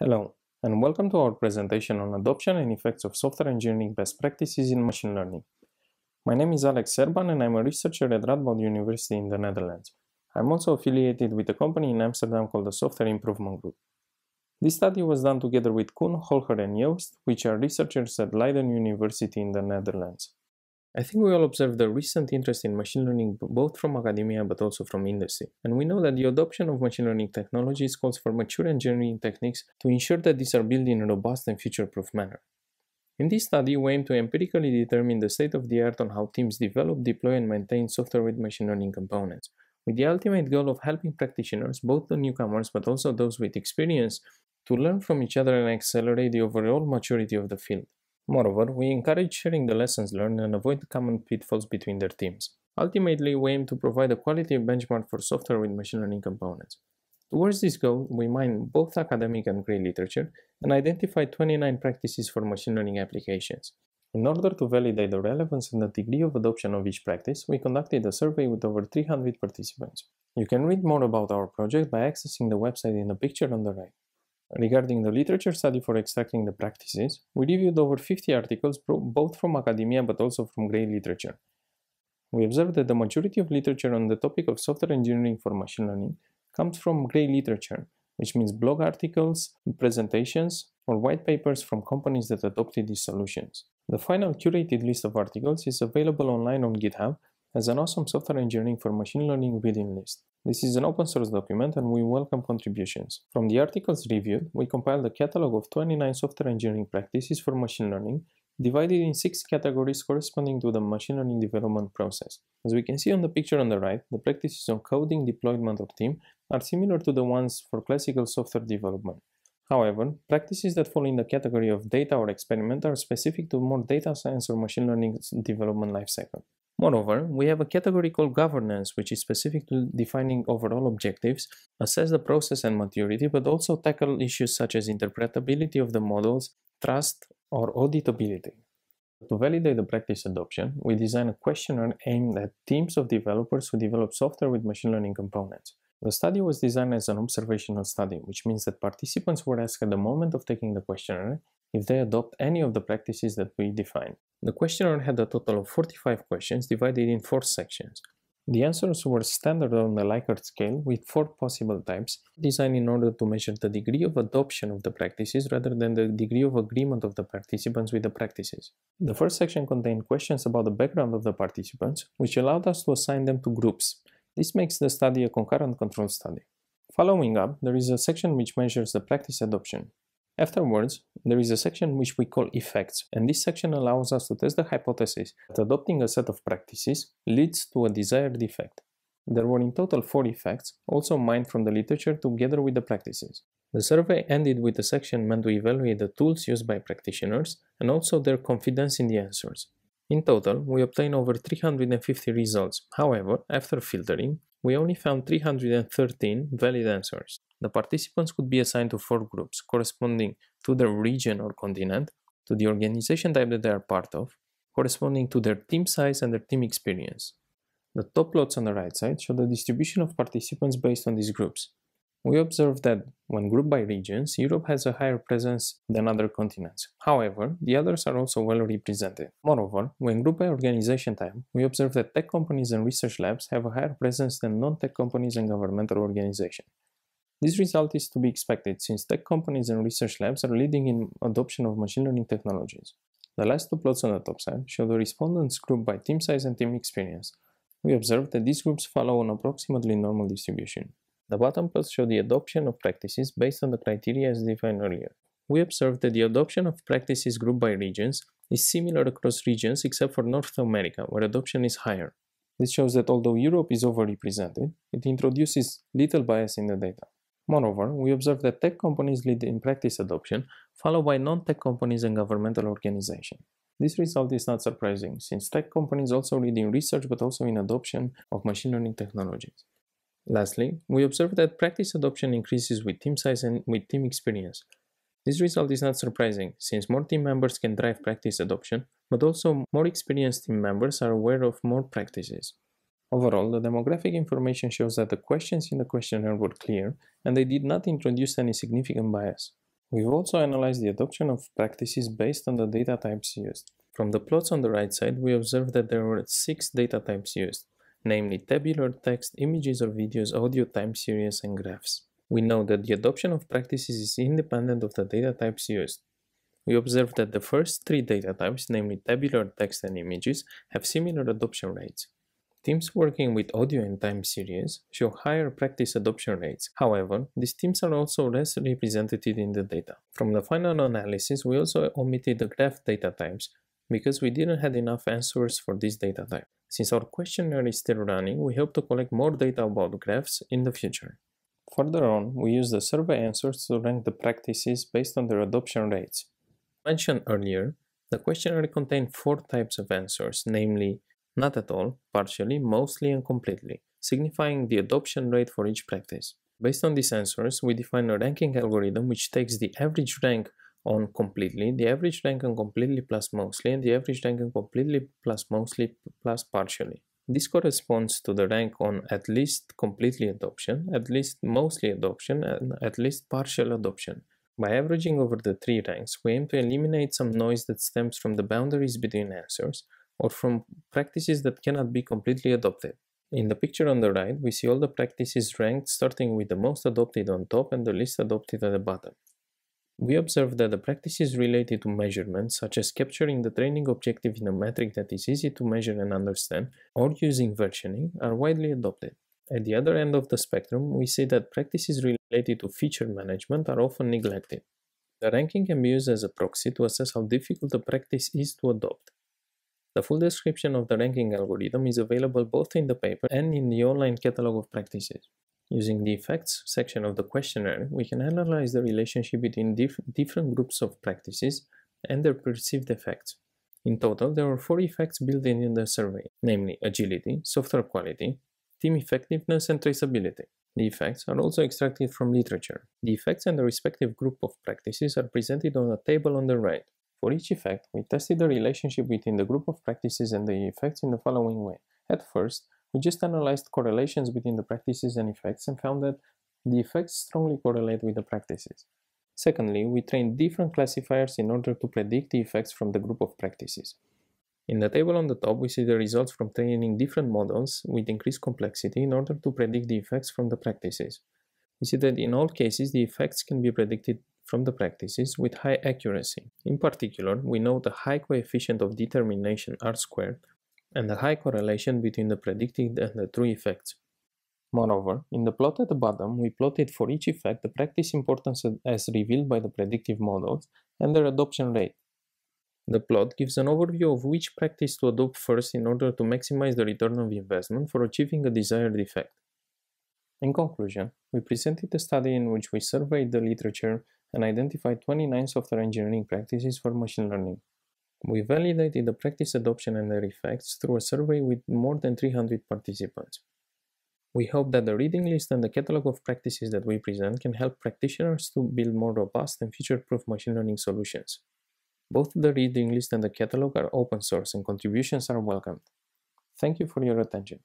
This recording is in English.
Hello and welcome to our presentation on adoption and effects of software engineering best practices in machine learning. My name is Alex Serban and I'm a researcher at Radboud University in the Netherlands. I'm also affiliated with a company in Amsterdam called the Software Improvement Group. This study was done together with Kuhn, Holger and Joost, which are researchers at Leiden University in the Netherlands. I think we all observe the recent interest in machine learning both from academia but also from industry. And we know that the adoption of machine learning technologies calls for mature engineering techniques to ensure that these are built in a robust and future-proof manner. In this study, we aim to empirically determine the state of the art on how teams develop, deploy, and maintain software with machine learning components, with the ultimate goal of helping practitioners, both the newcomers but also those with experience, to learn from each other and accelerate the overall maturity of the field. Moreover, we encourage sharing the lessons learned and avoid common pitfalls between their teams. Ultimately, we aim to provide a quality benchmark for software with machine learning components. Towards this goal, we mine both academic and grey literature and identify 29 practices for machine learning applications. In order to validate the relevance and the degree of adoption of each practice, we conducted a survey with over 300 participants. You can read more about our project by accessing the website in the picture on the right. Regarding the literature study for extracting the practices, we reviewed over 50 articles both from academia but also from grey literature. We observed that the majority of literature on the topic of software engineering for machine learning comes from grey literature, which means blog articles, presentations, or white papers from companies that adopted these solutions. The final curated list of articles is available online on GitHub as an awesome software engineering for machine learning reading list. This is an open source document and we welcome contributions. From the articles reviewed, we compiled a catalog of 29 software engineering practices for machine learning, divided in six categories corresponding to the machine learning development process. As we can see on the picture on the right, the practices on coding, deployment, or team are similar to the ones for classical software development. However, practices that fall in the category of data or experiment are specific to more data science or machine learning development lifecycle. Moreover, we have a category called governance, which is specific to defining overall objectives, assess the process and maturity, but also tackle issues such as interpretability of the models, trust, or auditability. To validate the practice adoption, we design a questionnaire aimed at teams of developers who develop software with machine learning components. The study was designed as an observational study, which means that participants were asked at the moment of taking the questionnaire if they adopt any of the practices that we define. The questionnaire had a total of 45 questions divided in four sections. The answers were standard on the Likert scale with four possible types, designed in order to measure the degree of adoption of the practices rather than the degree of agreement of the participants with the practices. The first section contained questions about the background of the participants, which allowed us to assign them to groups. This makes the study a concurrent control study. Following up, there is a section which measures the practice adoption. Afterwards, there is a section which we call effects, and this section allows us to test the hypothesis that adopting a set of practices leads to a desired effect. There were in total four effects, also mined from the literature together with the practices. The survey ended with a section meant to evaluate the tools used by practitioners and also their confidence in the answers. In total, we obtained over 350 results. However, after filtering, we only found 313 valid answers. The participants could be assigned to four groups corresponding to their region or continent, to the organization type that they are part of, corresponding to their team size and their team experience. The top plots on the right side show the distribution of participants based on these groups. We observe that when grouped by regions, Europe has a higher presence than other continents. However, the others are also well represented. Moreover, when grouped by organization type, we observe that tech companies and research labs have a higher presence than non-tech companies and governmental organizations. This result is to be expected since tech companies and research labs are leading in adoption of machine learning technologies. The last two plots on the top side show the respondents grouped by team size and team experience. We observe that these groups follow an approximately normal distribution. The bottom plots show the adoption of practices based on the criteria as defined earlier. We observe that the adoption of practices grouped by regions is similar across regions except for North America, where adoption is higher. This shows that although Europe is overrepresented, it introduces little bias in the data. Moreover, we observe that tech companies lead in practice adoption, followed by non-tech companies and governmental organizations. This result is not surprising, since tech companies also lead in research but also in adoption of machine learning technologies. Lastly, we observe that practice adoption increases with team size and with team experience. This result is not surprising, since more team members can drive practice adoption, but also more experienced team members are aware of more practices. Overall, the demographic information shows that the questions in the questionnaire were clear and they did not introduce any significant bias. We've also analyzed the adoption of practices based on the data types used. From the plots on the right side, we observe that there were six data types used namely tabular text, images or videos, audio, time series, and graphs. We know that the adoption of practices is independent of the data types used. We observe that the first three data types, namely tabular text and images, have similar adoption rates. Teams working with audio and time series show higher practice adoption rates. However, these teams are also less represented in the data. From the final analysis, we also omitted the graph data types because we didn't have enough answers for this data type. Since our questionnaire is still running, we hope to collect more data about graphs in the future. Further on, we use the survey answers to rank the practices based on their adoption rates. Mentioned earlier, the questionnaire contained four types of answers, namely not at all, partially, mostly, and completely, signifying the adoption rate for each practice. Based on these answers, we define a ranking algorithm which takes the average rank on completely, the average rank on completely plus mostly, and the average rank on completely plus mostly plus partially. This corresponds to the rank on at least completely adoption, at least mostly adoption, and at least partial adoption. By averaging over the three ranks, we aim to eliminate some noise that stems from the boundaries between answers or from practices that cannot be completely adopted. In the picture on the right, we see all the practices ranked starting with the most adopted on top and the least adopted at the bottom. We observe that the practices related to measurement, such as capturing the training objective in a metric that is easy to measure and understand, or using versioning, are widely adopted. At the other end of the spectrum, we see that practices related to feature management are often neglected. The ranking can be used as a proxy to assess how difficult a practice is to adopt. The full description of the ranking algorithm is available both in the paper and in the online catalog of practices. Using the effects section of the questionnaire, we can analyze the relationship between diff different groups of practices and their perceived effects. In total, there are four effects built in, in the survey, namely agility, software quality, team effectiveness, and traceability. The effects are also extracted from literature. The effects and the respective group of practices are presented on a table on the right. For each effect, we tested the relationship between the group of practices and the effects in the following way. At first, we just analyzed correlations between the practices and effects and found that the effects strongly correlate with the practices. Secondly, we trained different classifiers in order to predict the effects from the group of practices. In the table on the top, we see the results from training different models with increased complexity in order to predict the effects from the practices. We see that in all cases, the effects can be predicted from the practices with high accuracy. In particular, we know the high coefficient of determination r squared and the high correlation between the predicted and the true effects. Moreover, in the plot at the bottom, we plotted for each effect the practice importance as revealed by the predictive models and their adoption rate. The plot gives an overview of which practice to adopt first in order to maximize the return of investment for achieving a desired effect. In conclusion, we presented a study in which we surveyed the literature and identified 29 software engineering practices for machine learning. We validated the practice adoption and their effects through a survey with more than 300 participants. We hope that the reading list and the catalog of practices that we present can help practitioners to build more robust and future-proof machine learning solutions. Both the reading list and the catalog are open source and contributions are welcomed. Thank you for your attention.